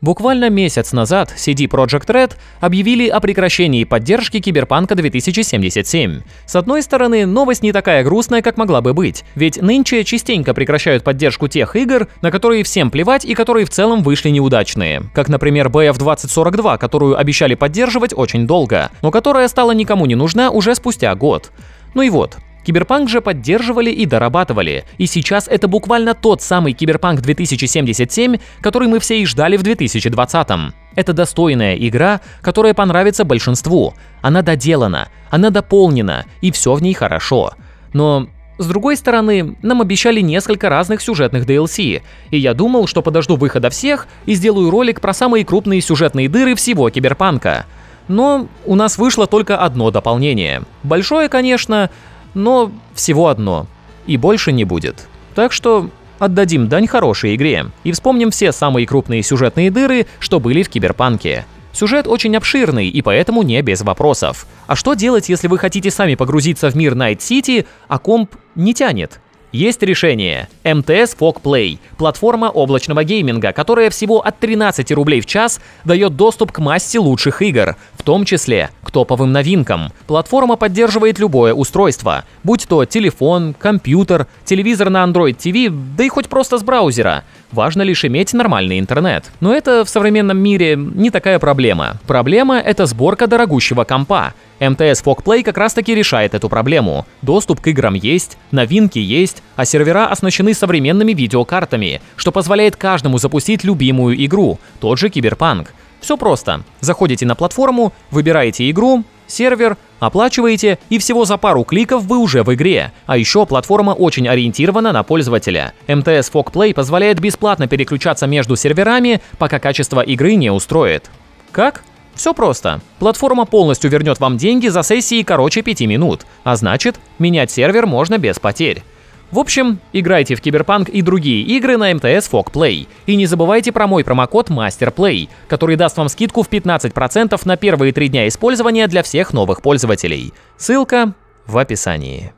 Буквально месяц назад CD Projekt Red объявили о прекращении поддержки Киберпанка 2077. С одной стороны, новость не такая грустная, как могла бы быть, ведь нынче частенько прекращают поддержку тех игр, на которые всем плевать и которые в целом вышли неудачные. Как, например, BF2042, которую обещали поддерживать очень долго, но которая стала никому не нужна уже спустя год. Ну и вот, Киберпанк же поддерживали и дорабатывали, и сейчас это буквально тот самый Киберпанк 2077, который мы все и ждали в 2020 -м. Это достойная игра, которая понравится большинству. Она доделана, она дополнена, и все в ней хорошо. Но с другой стороны, нам обещали несколько разных сюжетных DLC, и я думал, что подожду выхода всех и сделаю ролик про самые крупные сюжетные дыры всего Киберпанка. Но у нас вышло только одно дополнение. Большое, конечно, но всего одно. И больше не будет. Так что отдадим дань хорошей игре и вспомним все самые крупные сюжетные дыры, что были в Киберпанке. Сюжет очень обширный и поэтому не без вопросов. А что делать, если вы хотите сами погрузиться в мир Найт Сити, а комп не тянет? Есть решение. МТС Fog Play – платформа облачного гейминга, которая всего от 13 рублей в час дает доступ к массе лучших игр, в том числе к топовым новинкам. Платформа поддерживает любое устройство, будь то телефон, компьютер, телевизор на Android TV, да и хоть просто с браузера – Важно лишь иметь нормальный интернет. Но это в современном мире не такая проблема. Проблема — это сборка дорогущего компа. МТС Фокплей как раз-таки решает эту проблему. Доступ к играм есть, новинки есть, а сервера оснащены современными видеокартами, что позволяет каждому запустить любимую игру, тот же Киберпанк. Все просто. Заходите на платформу, выбираете игру, сервер — Оплачиваете, и всего за пару кликов вы уже в игре. А еще платформа очень ориентирована на пользователя. МТС Fog Play позволяет бесплатно переключаться между серверами, пока качество игры не устроит. Как? Все просто. Платформа полностью вернет вам деньги за сессии короче 5 минут, а значит, менять сервер можно без потерь. В общем, играйте в Киберпанк и другие игры на МТС Фок Play. И не забывайте про мой промокод MasterPlay, который даст вам скидку в 15% на первые три дня использования для всех новых пользователей. Ссылка в описании.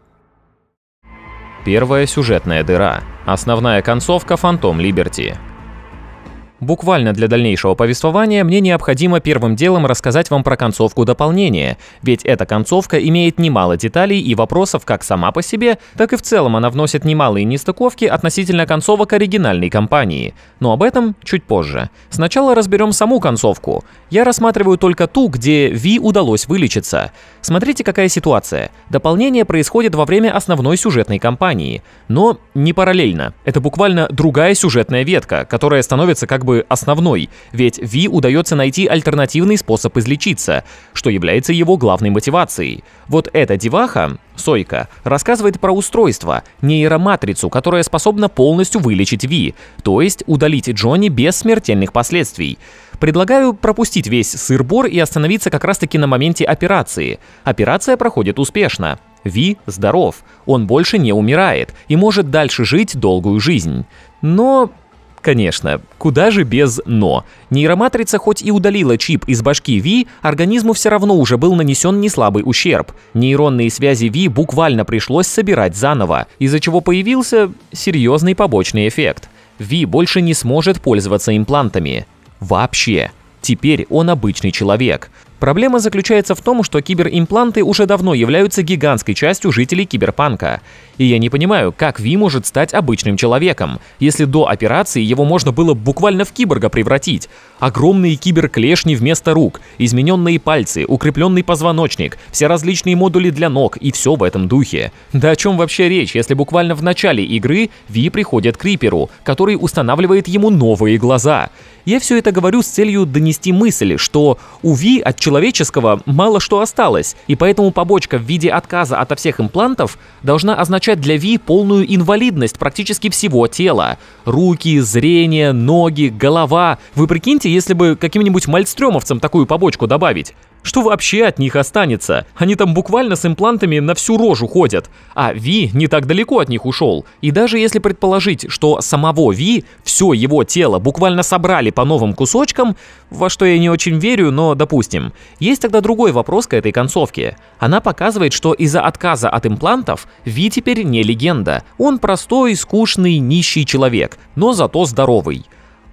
Первая сюжетная дыра. Основная концовка Фантом Либерти. Буквально для дальнейшего повествования мне необходимо первым делом рассказать вам про концовку дополнения, ведь эта концовка имеет немало деталей и вопросов как сама по себе, так и в целом она вносит немалые нестыковки относительно концовок оригинальной кампании. Но об этом чуть позже. Сначала разберем саму концовку. Я рассматриваю только ту, где Ви удалось вылечиться. Смотрите, какая ситуация. Дополнение происходит во время основной сюжетной кампании, но не параллельно. Это буквально другая сюжетная ветка, которая становится как бы бы основной, ведь Ви удается найти альтернативный способ излечиться, что является его главной мотивацией. Вот эта деваха, Сойка, рассказывает про устройство, нейроматрицу, которая способна полностью вылечить Ви, то есть удалить Джонни без смертельных последствий. Предлагаю пропустить весь сыр-бор и остановиться как раз-таки на моменте операции. Операция проходит успешно. Ви здоров, он больше не умирает и может дальше жить долгую жизнь. Но Конечно, куда же без «но». Нейроматрица хоть и удалила чип из башки Ви, организму все равно уже был нанесен неслабый ущерб. Нейронные связи Ви буквально пришлось собирать заново, из-за чего появился серьезный побочный эффект. Ви больше не сможет пользоваться имплантами. Вообще. Теперь он обычный человек. Проблема заключается в том, что киберимпланты уже давно являются гигантской частью жителей киберпанка. И я не понимаю, как Ви может стать обычным человеком, если до операции его можно было буквально в киборга превратить. Огромные киберклешни вместо рук, измененные пальцы, укрепленный позвоночник, все различные модули для ног и все в этом духе. Да о чем вообще речь, если буквально в начале игры Ви приходит к Риперу, который устанавливает ему новые глаза. Я все это говорю с целью донести мысль, что у Ви от человека человеческого мало что осталось, и поэтому побочка в виде отказа ото всех имплантов должна означать для Ви полную инвалидность практически всего тела. Руки, зрение, ноги, голова. Вы прикиньте, если бы каким-нибудь мальстремовцам такую побочку добавить. Что вообще от них останется? Они там буквально с имплантами на всю рожу ходят. А Ви не так далеко от них ушел. И даже если предположить, что самого Ви, все его тело буквально собрали по новым кусочкам, во что я не очень верю, но допустим. Есть тогда другой вопрос к этой концовке. Она показывает, что из-за отказа от имплантов Ви теперь не легенда. Он простой, скучный, нищий человек, но зато здоровый.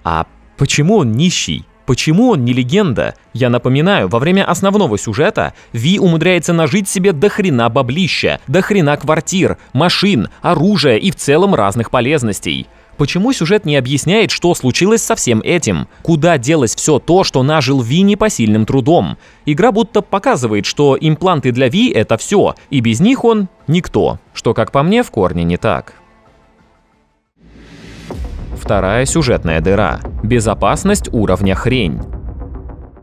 А почему он нищий? Почему он не легенда? Я напоминаю, во время основного сюжета Ви умудряется нажить себе до хрена баблища, до хрена квартир, машин, оружия и в целом разных полезностей. Почему сюжет не объясняет, что случилось со всем этим? Куда делось все то, что нажил Ви непосильным трудом? Игра будто показывает, что импланты для Ви — это все, и без них он — никто. Что, как по мне, в корне не так. Вторая сюжетная дыра. Безопасность уровня хрень.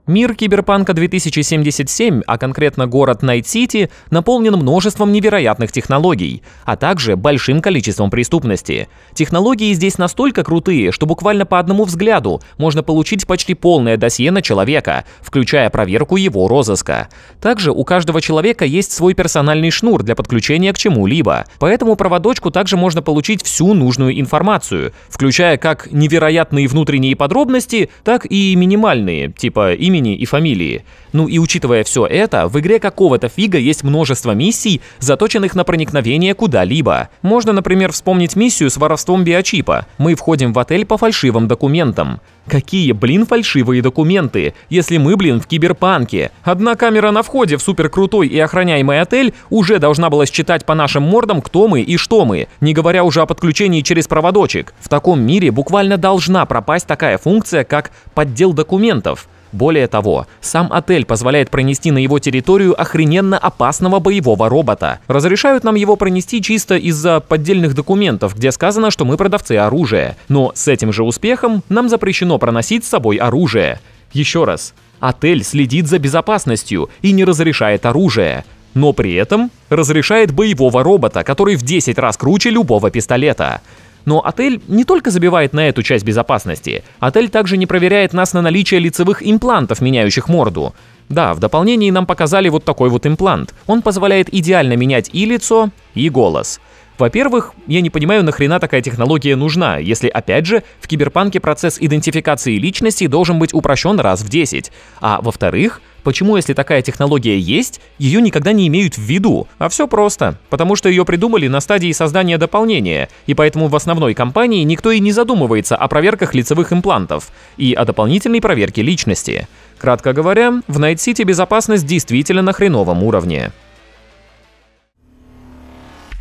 Мир Киберпанка 2077, а конкретно город Найт-Сити, наполнен множеством невероятных технологий, а также большим количеством преступности. Технологии здесь настолько крутые, что буквально по одному взгляду можно получить почти полное досье на человека, включая проверку его розыска. Также у каждого человека есть свой персональный шнур для подключения к чему-либо, поэтому проводочку также можно получить всю нужную информацию, включая как невероятные внутренние подробности, так и минимальные, типа имя имени и фамилии. Ну и учитывая все это, в игре какого-то фига есть множество миссий, заточенных на проникновение куда-либо. Можно, например, вспомнить миссию с воровством биочипа. Мы входим в отель по фальшивым документам. Какие, блин, фальшивые документы, если мы, блин, в киберпанке? Одна камера на входе в суперкрутой и охраняемый отель уже должна была считать по нашим мордам, кто мы и что мы, не говоря уже о подключении через проводочек. В таком мире буквально должна пропасть такая функция, как поддел документов. Более того, сам отель позволяет пронести на его территорию охрененно опасного боевого робота. Разрешают нам его пронести чисто из-за поддельных документов, где сказано, что мы продавцы оружия. Но с этим же успехом нам запрещено проносить с собой оружие. Еще раз, отель следит за безопасностью и не разрешает оружие. Но при этом разрешает боевого робота, который в 10 раз круче любого пистолета. Но отель не только забивает на эту часть безопасности, отель также не проверяет нас на наличие лицевых имплантов, меняющих морду. Да, в дополнении нам показали вот такой вот имплант. Он позволяет идеально менять и лицо, и голос. Во-первых, я не понимаю, нахрена такая технология нужна, если, опять же, в киберпанке процесс идентификации личности должен быть упрощен раз в 10. А во-вторых, Почему, если такая технология есть, ее никогда не имеют в виду? А все просто. Потому что ее придумали на стадии создания дополнения, и поэтому в основной компании никто и не задумывается о проверках лицевых имплантов и о дополнительной проверке личности. Кратко говоря, в Night City безопасность действительно на хреновом уровне.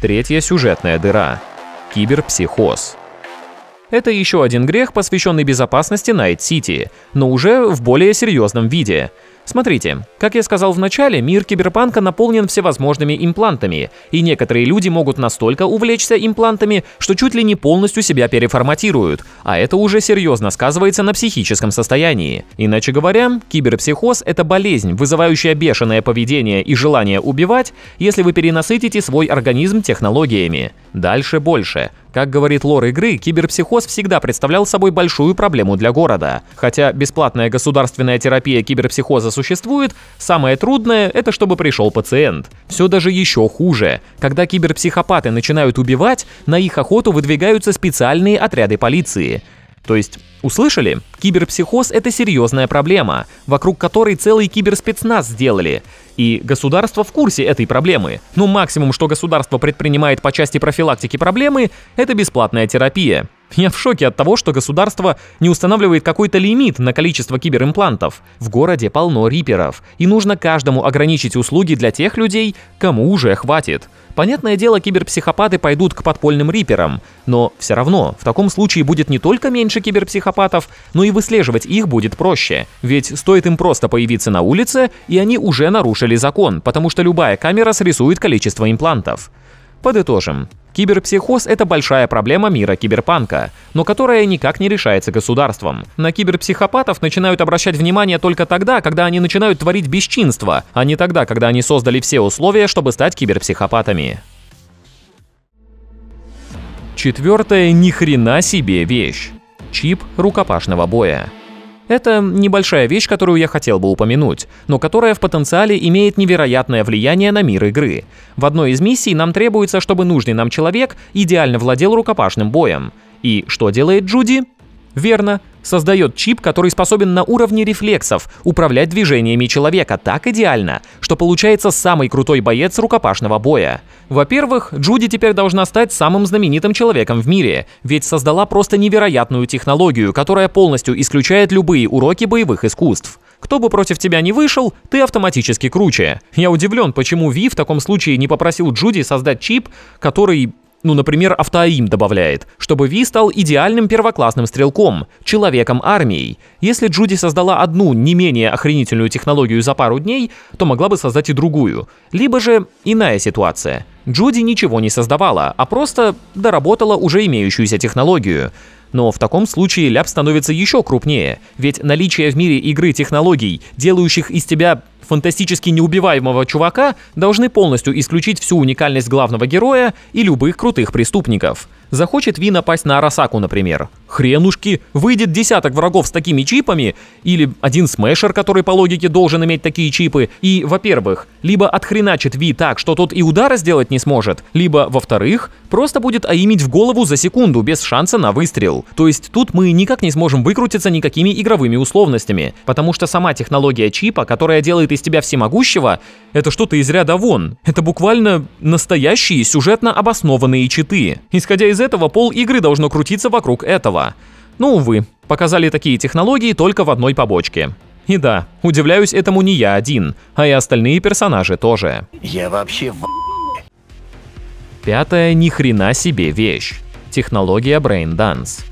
Третья сюжетная дыра. Киберпсихоз. Это еще один грех, посвященный безопасности Найт-Сити, но уже в более серьезном виде. Смотрите, как я сказал в начале, мир киберпанка наполнен всевозможными имплантами, и некоторые люди могут настолько увлечься имплантами, что чуть ли не полностью себя переформатируют, а это уже серьезно сказывается на психическом состоянии. Иначе говоря, киберпсихоз – это болезнь, вызывающая бешеное поведение и желание убивать, если вы перенасытите свой организм технологиями. Дальше больше. Как говорит лор игры, киберпсихоз всегда представлял собой большую проблему для города. Хотя бесплатная государственная терапия киберпсихоза существует, самое трудное — это чтобы пришел пациент. Все даже еще хуже. Когда киберпсихопаты начинают убивать, на их охоту выдвигаются специальные отряды полиции. То есть Услышали? Киберпсихоз – это серьезная проблема, вокруг которой целый киберспецназ сделали. И государство в курсе этой проблемы. Но максимум, что государство предпринимает по части профилактики проблемы – это бесплатная терапия. Я в шоке от того, что государство не устанавливает какой-то лимит на количество киберимплантов. В городе полно риперов, и нужно каждому ограничить услуги для тех людей, кому уже хватит. Понятное дело, киберпсихопаты пойдут к подпольным риперам, но все равно в таком случае будет не только меньше киберпсихопатов, но и выслеживать их будет проще, ведь стоит им просто появиться на улице, и они уже нарушили закон, потому что любая камера срисует количество имплантов. Подытожим. Киберпсихоз – это большая проблема мира киберпанка, но которая никак не решается государством. На киберпсихопатов начинают обращать внимание только тогда, когда они начинают творить бесчинство, а не тогда, когда они создали все условия, чтобы стать киберпсихопатами. Четвертая ни хрена себе вещь. Чип рукопашного боя. Это небольшая вещь, которую я хотел бы упомянуть, но которая в потенциале имеет невероятное влияние на мир игры. В одной из миссий нам требуется, чтобы нужный нам человек идеально владел рукопашным боем. И что делает Джуди? Верно, создает чип, который способен на уровне рефлексов управлять движениями человека так идеально, что получается самый крутой боец рукопашного боя. Во-первых, Джуди теперь должна стать самым знаменитым человеком в мире, ведь создала просто невероятную технологию, которая полностью исключает любые уроки боевых искусств. Кто бы против тебя не вышел, ты автоматически круче. Я удивлен, почему Ви в таком случае не попросил Джуди создать чип, который ну, например, Автоаим добавляет, чтобы Ви стал идеальным первоклассным стрелком, человеком армии. Если Джуди создала одну не менее охренительную технологию за пару дней, то могла бы создать и другую. Либо же иная ситуация. Джуди ничего не создавала, а просто доработала уже имеющуюся технологию. Но в таком случае ляп становится еще крупнее, ведь наличие в мире игры технологий, делающих из тебя Фантастически неубиваемого чувака должны полностью исключить всю уникальность главного героя и любых крутых преступников. Захочет Ви напасть на Арасаку, например. Хренушки, выйдет десяток врагов с такими чипами, или один смешер, который по логике должен иметь такие чипы, и, во-первых, либо отхреначит Ви так, что тот и удара сделать не сможет, либо, во-вторых, просто будет аимить в голову за секунду, без шанса на выстрел. То есть тут мы никак не сможем выкрутиться никакими игровыми условностями, потому что сама технология чипа, которая делает из тебя всемогущего, это что-то из ряда вон. Это буквально настоящие сюжетно обоснованные читы. Исходя из из этого пол игры должно крутиться вокруг этого. Ну увы, показали такие технологии только в одной побочке. И да, удивляюсь этому не я один, а и остальные персонажи тоже. Я вообще в... Пятая ни хрена себе вещь. Технология Brain Dance.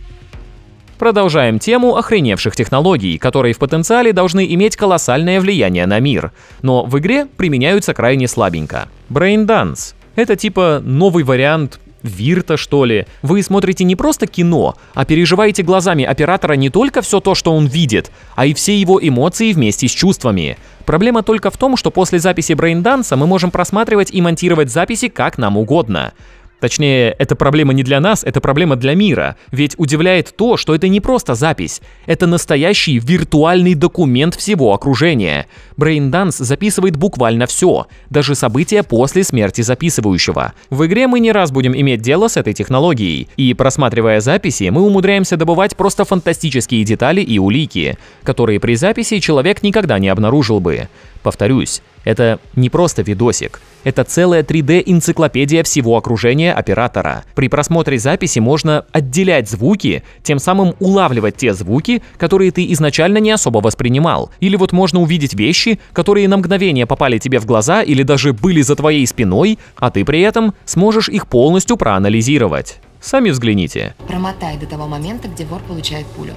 Продолжаем тему охреневших технологий, которые в потенциале должны иметь колоссальное влияние на мир, но в игре применяются крайне слабенько. Brain Dance – это типа новый вариант Вирта, что ли. Вы смотрите не просто кино, а переживаете глазами оператора не только все то, что он видит, а и все его эмоции вместе с чувствами. Проблема только в том, что после записи брейнданса мы можем просматривать и монтировать записи как нам угодно. Точнее, эта проблема не для нас, это проблема для мира. Ведь удивляет то, что это не просто запись, это настоящий виртуальный документ всего окружения. Брейнданс записывает буквально все, даже события после смерти записывающего. В игре мы не раз будем иметь дело с этой технологией, и просматривая записи, мы умудряемся добывать просто фантастические детали и улики, которые при записи человек никогда не обнаружил бы. Повторюсь, это не просто видосик, это целая 3D-энциклопедия всего окружения оператора. При просмотре записи можно отделять звуки, тем самым улавливать те звуки, которые ты изначально не особо воспринимал. Или вот можно увидеть вещи, которые на мгновение попали тебе в глаза или даже были за твоей спиной, а ты при этом сможешь их полностью проанализировать. Сами взгляните. Промотай до того момента, где вор получает пулю.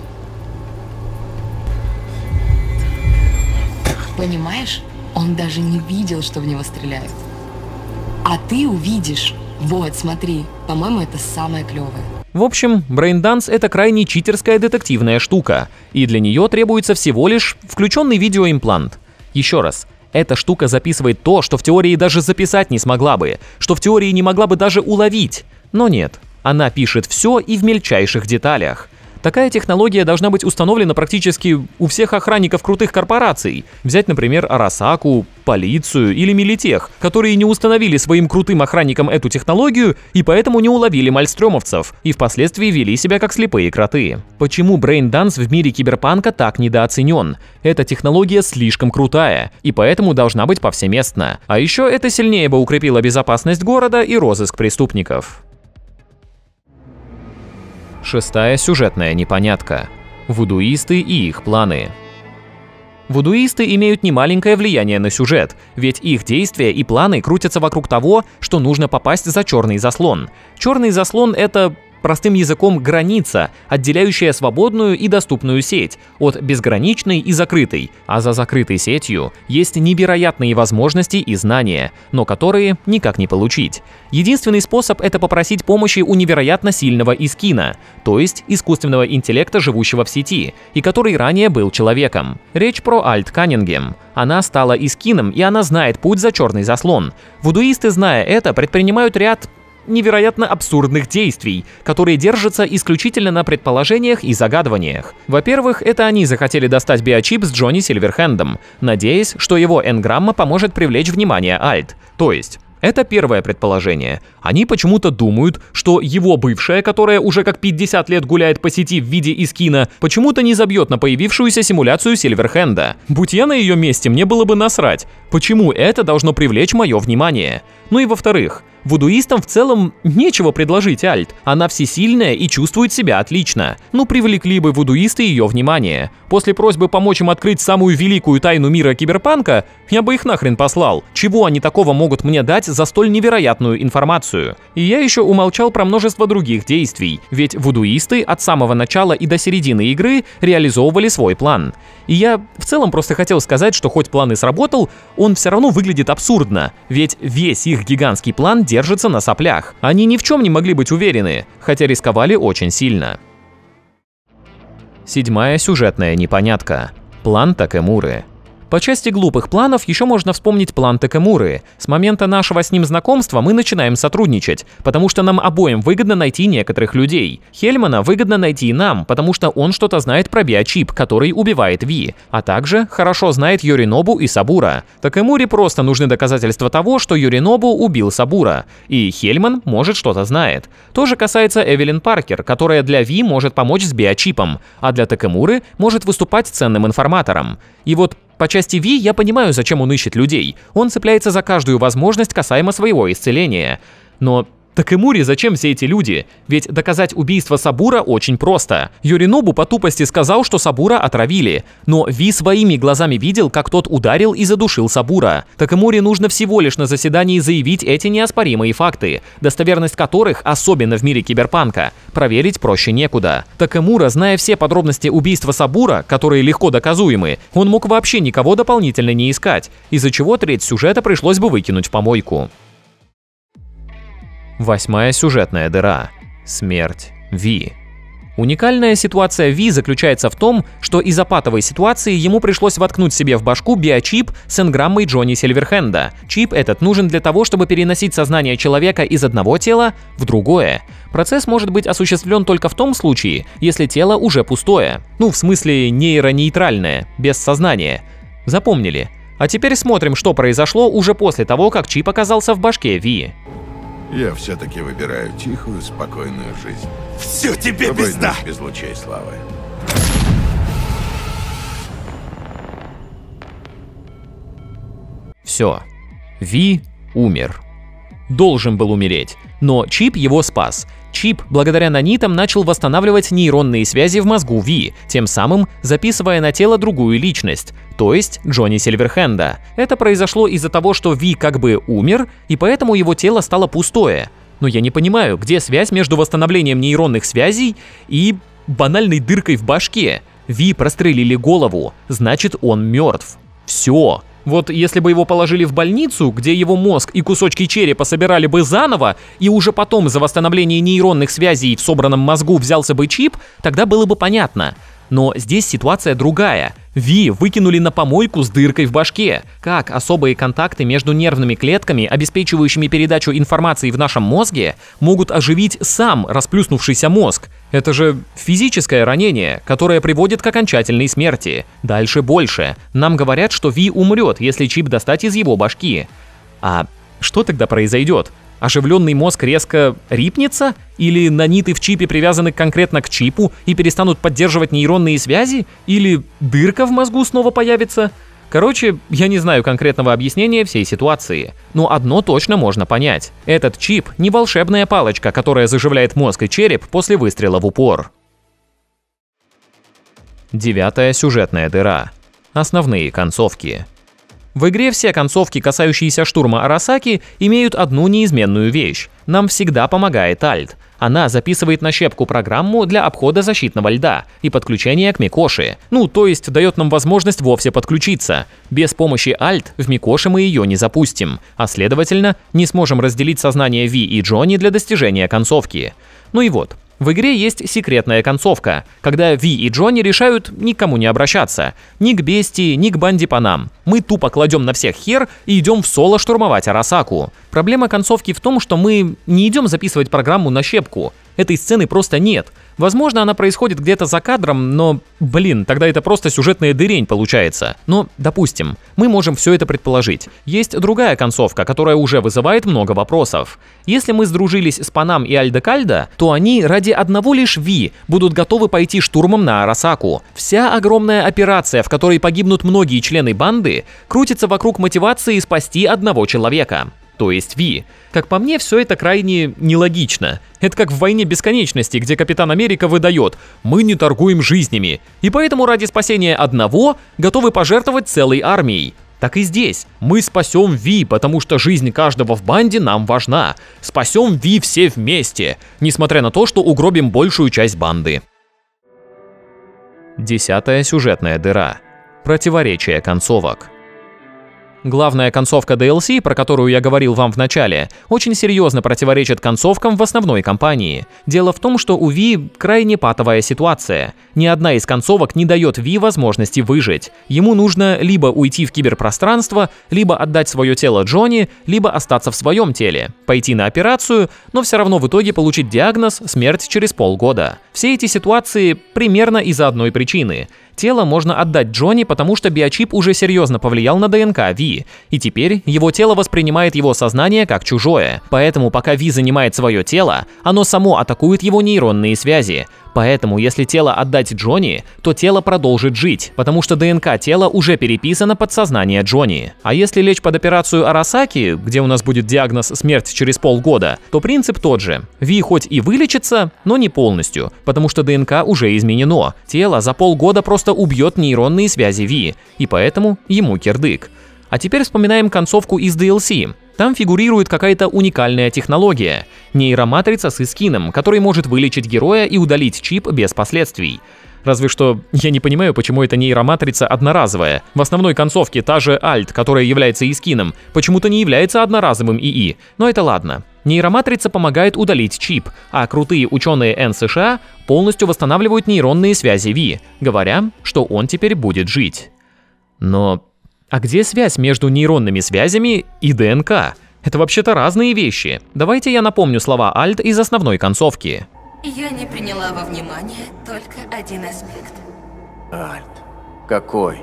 Понимаешь? Он даже не видел, что в него стреляют. А ты увидишь. Вот, смотри. По-моему, это самое клевое. В общем, брейнданс — это крайне читерская детективная штука, и для нее требуется всего лишь включенный видеоимплант. Еще раз, эта штука записывает то, что в теории даже записать не смогла бы, что в теории не могла бы даже уловить. Но нет, она пишет все и в мельчайших деталях — Такая технология должна быть установлена практически у всех охранников крутых корпораций. Взять, например, Арасаку, полицию или Милитех, которые не установили своим крутым охранникам эту технологию и поэтому не уловили мальстремовцев и впоследствии вели себя как слепые кроты. Почему брейн-данс в мире киберпанка так недооценен? Эта технология слишком крутая и поэтому должна быть повсеместно. А еще это сильнее бы укрепило безопасность города и розыск преступников. Шестая сюжетная непонятка. Вудуисты и их планы. Вудуисты имеют немаленькое влияние на сюжет, ведь их действия и планы крутятся вокруг того, что нужно попасть за черный заслон. Черный заслон — это Простым языком граница, отделяющая свободную и доступную сеть от безграничной и закрытой, а за закрытой сетью есть невероятные возможности и знания, но которые никак не получить. Единственный способ – это попросить помощи у невероятно сильного искина, то есть искусственного интеллекта, живущего в сети, и который ранее был человеком. Речь про Альт Каннингем. Она стала искином, и она знает путь за черный заслон. Вудуисты, зная это, предпринимают ряд невероятно абсурдных действий, которые держатся исключительно на предположениях и загадываниях. Во-первых, это они захотели достать биочип с Джонни Сильверхендом, надеясь, что его энграмма поможет привлечь внимание Альт. То есть, это первое предположение. Они почему-то думают, что его бывшая, которая уже как 50 лет гуляет по сети в виде искина, почему-то не забьет на появившуюся симуляцию Сильверхенда. Будь я на ее месте, мне было бы насрать. Почему это должно привлечь мое внимание? Ну и во-вторых, Вудуистам в целом нечего предложить Альт, она всесильная и чувствует себя отлично. Ну привлекли бы вудуисты ее внимание. После просьбы помочь им открыть самую великую тайну мира киберпанка, я бы их нахрен послал. Чего они такого могут мне дать за столь невероятную информацию? И я еще умолчал про множество других действий, ведь вудуисты от самого начала и до середины игры реализовывали свой план. И я в целом просто хотел сказать, что хоть план и сработал, он все равно выглядит абсурдно, ведь весь их гигантский план делает держится на соплях. Они ни в чем не могли быть уверены, хотя рисковали очень сильно. Седьмая сюжетная непонятка. План Такэмуры. По части глупых планов еще можно вспомнить план Такамуры. С момента нашего с ним знакомства мы начинаем сотрудничать, потому что нам обоим выгодно найти некоторых людей. Хельмана выгодно найти нам, потому что он что-то знает про биочип, который убивает Ви, а также хорошо знает Юринобу и Сабура. Такамуре просто нужны доказательства того, что Юринобу убил Сабура, и Хельман может что-то знает. То же касается Эвелин Паркер, которая для Ви может помочь с биочипом, а для Такемуры может выступать ценным информатором. И вот по части Ви я понимаю, зачем он ищет людей. Он цепляется за каждую возможность касаемо своего исцеления. Но так и Мури, зачем все эти люди? Ведь доказать убийство Сабура очень просто. Юринобу по тупости сказал, что Сабура отравили. Но Ви своими глазами видел, как тот ударил и задушил Сабура. Так и Мури нужно всего лишь на заседании заявить эти неоспоримые факты, достоверность которых, особенно в мире киберпанка, проверить проще некуда. Так и Мура, зная все подробности убийства Сабура, которые легко доказуемы, он мог вообще никого дополнительно не искать, из-за чего треть сюжета пришлось бы выкинуть в помойку. Восьмая сюжетная дыра. Смерть Ви. Уникальная ситуация Ви заключается в том, что из апатовой ситуации ему пришлось воткнуть себе в башку биочип с энграммой Джонни Сильверхенда. Чип этот нужен для того, чтобы переносить сознание человека из одного тела в другое. Процесс может быть осуществлен только в том случае, если тело уже пустое. Ну, в смысле нейронейтральное, без сознания. Запомнили. А теперь смотрим, что произошло уже после того, как чип оказался в башке Ви. Я все-таки выбираю тихую, спокойную жизнь. Все тебе Обойдусь пизда! без лучей славы. Все. Ви умер. Должен был умереть, но Чип его спас – Чип благодаря нанитам начал восстанавливать нейронные связи в мозгу Ви, тем самым записывая на тело другую личность, то есть Джонни Сильверхенда. Это произошло из-за того, что Ви как бы умер, и поэтому его тело стало пустое. Но я не понимаю, где связь между восстановлением нейронных связей и банальной дыркой в башке. Ви прострелили голову, значит он мертв. Все, вот если бы его положили в больницу, где его мозг и кусочки черепа собирали бы заново, и уже потом за восстановление нейронных связей в собранном мозгу взялся бы чип, тогда было бы понятно. Но здесь ситуация другая. Ви выкинули на помойку с дыркой в башке. Как особые контакты между нервными клетками, обеспечивающими передачу информации в нашем мозге, могут оживить сам расплюснувшийся мозг? Это же физическое ранение, которое приводит к окончательной смерти. Дальше больше. Нам говорят, что Ви умрет, если чип достать из его башки. А что тогда произойдет? Оживленный мозг резко рипнется? Или наниты в чипе привязаны конкретно к чипу и перестанут поддерживать нейронные связи? Или дырка в мозгу снова появится? Короче, я не знаю конкретного объяснения всей ситуации, но одно точно можно понять. Этот чип не волшебная палочка, которая заживляет мозг и череп после выстрела в упор. Девятая сюжетная дыра. Основные концовки. В игре все концовки, касающиеся штурма Арасаки, имеют одну неизменную вещь. Нам всегда помогает Альт. Она записывает на щепку программу для обхода защитного льда и подключения к Микоши. Ну, то есть дает нам возможность вовсе подключиться. Без помощи Альт в Микоши мы ее не запустим, а следовательно, не сможем разделить сознание Ви и Джонни для достижения концовки. Ну и вот, в игре есть секретная концовка, когда Ви и Джонни решают никому не обращаться. Ни к Бести, ни к Банди Панам. Мы тупо кладем на всех хер и идем в соло штурмовать Арасаку. Проблема концовки в том, что мы не идем записывать программу на щепку. Этой сцены просто нет. Возможно, она происходит где-то за кадром, но, блин, тогда это просто сюжетная дырень получается. Но, допустим, мы можем все это предположить. Есть другая концовка, которая уже вызывает много вопросов. Если мы сдружились с Панам и Альдекальда, то они ради одного лишь Ви будут готовы пойти штурмом на Арасаку. Вся огромная операция, в которой погибнут многие члены банды, крутится вокруг мотивации спасти одного человека то есть Ви. Как по мне, все это крайне нелогично. Это как в «Войне бесконечности», где Капитан Америка выдает «Мы не торгуем жизнями», и поэтому ради спасения одного готовы пожертвовать целой армией. Так и здесь. Мы спасем Ви, потому что жизнь каждого в банде нам важна. Спасем Ви все вместе, несмотря на то, что угробим большую часть банды. Десятая сюжетная дыра. Противоречие концовок. Главная концовка DLC, про которую я говорил вам в начале, очень серьезно противоречит концовкам в основной кампании. Дело в том, что у Ви крайне патовая ситуация. Ни одна из концовок не дает Ви возможности выжить. Ему нужно либо уйти в киберпространство, либо отдать свое тело Джонни, либо остаться в своем теле, пойти на операцию, но все равно в итоге получить диагноз «смерть через полгода». Все эти ситуации примерно из-за одной причины – Тело можно отдать Джонни, потому что биочип уже серьезно повлиял на ДНК Ви, и теперь его тело воспринимает его сознание как чужое. Поэтому пока Ви занимает свое тело, оно само атакует его нейронные связи, Поэтому, если тело отдать Джонни, то тело продолжит жить, потому что ДНК тела уже переписана под сознание Джонни. А если лечь под операцию Арасаки, где у нас будет диагноз «смерть через полгода», то принцип тот же. Ви хоть и вылечится, но не полностью, потому что ДНК уже изменено. Тело за полгода просто убьет нейронные связи Ви, и поэтому ему кирдык. А теперь вспоминаем концовку из DLC. Там фигурирует какая-то уникальная технология — нейроматрица с ИСКИНОМ, который может вылечить героя и удалить чип без последствий. Разве что я не понимаю, почему эта нейроматрица одноразовая. В основной концовке та же Альт, которая является искином, почему-то не является одноразовым ИИ. Но это ладно. Нейроматрица помогает удалить чип, а крутые ученые Н а полностью восстанавливают нейронные связи Ви, говоря, что он теперь будет жить. Но а где связь между нейронными связями и ДНК? Это вообще-то разные вещи. Давайте я напомню слова Альт из основной концовки. Я не приняла во внимание только один аспект. Альт, какой?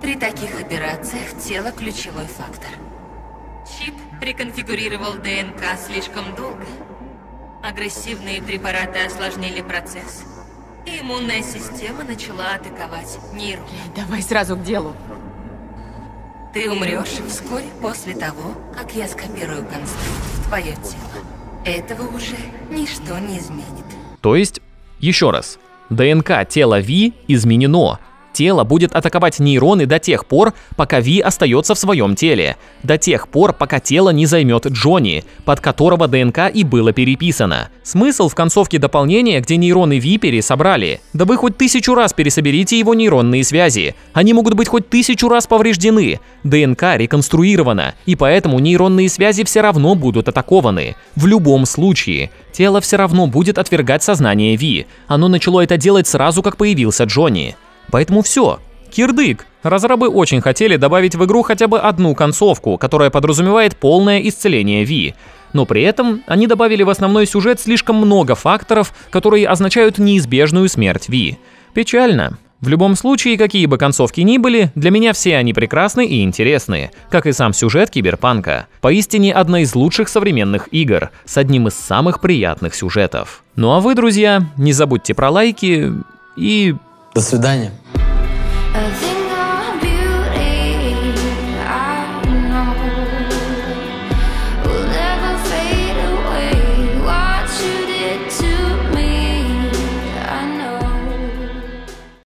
При таких операциях тело ключевой фактор. Чип реконфигурировал ДНК слишком долго. Агрессивные препараты осложнили процесс. И иммунная система начала атаковать нейрон. Давай сразу к делу. Ты умрешь вскоре после того, как я скопирую конструкт в твое тело. Этого уже ничто не изменит. То есть, еще раз, ДНК тела Ви изменено, Тело будет атаковать нейроны до тех пор, пока Ви остается в своем теле. До тех пор, пока тело не займет Джонни, под которого ДНК и было переписано. Смысл в концовке дополнения, где нейроны Ви пересобрали? Да вы хоть тысячу раз пересоберите его нейронные связи. Они могут быть хоть тысячу раз повреждены. ДНК реконструирована, и поэтому нейронные связи все равно будут атакованы. В любом случае. Тело все равно будет отвергать сознание Ви. Оно начало это делать сразу, как появился Джонни. Поэтому все. Кирдык. Разрабы очень хотели добавить в игру хотя бы одну концовку, которая подразумевает полное исцеление Ви. Но при этом они добавили в основной сюжет слишком много факторов, которые означают неизбежную смерть Ви. Печально. В любом случае, какие бы концовки ни были, для меня все они прекрасны и интересны, как и сам сюжет Киберпанка. Поистине одна из лучших современных игр, с одним из самых приятных сюжетов. Ну а вы, друзья, не забудьте про лайки и до свидания.